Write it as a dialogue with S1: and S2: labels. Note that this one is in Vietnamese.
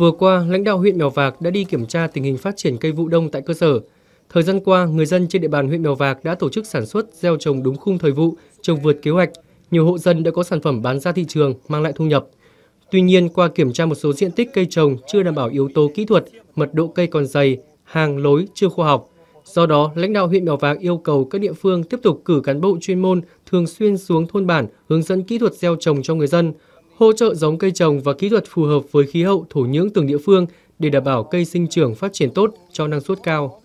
S1: Vừa qua, lãnh đạo huyện Mèo Vạc đã đi kiểm tra tình hình phát triển cây vụ đông tại cơ sở. Thời gian qua, người dân trên địa bàn huyện Mèo Vạc đã tổ chức sản xuất, gieo trồng đúng khung thời vụ, trồng vượt kế hoạch. Nhiều hộ dân đã có sản phẩm bán ra thị trường, mang lại thu nhập. Tuy nhiên, qua kiểm tra một số diện tích cây trồng chưa đảm bảo yếu tố kỹ thuật, mật độ cây còn dày, hàng lối chưa khoa học. Do đó, lãnh đạo huyện Mèo Vạc yêu cầu các địa phương tiếp tục cử cán bộ chuyên môn thường xuyên xuống thôn bản hướng dẫn kỹ thuật gieo trồng cho người dân, hỗ trợ giống cây trồng và kỹ thuật phù hợp với khí hậu thổ nhưỡng từng địa phương để đảm bảo cây sinh trưởng phát triển tốt cho năng suất cao.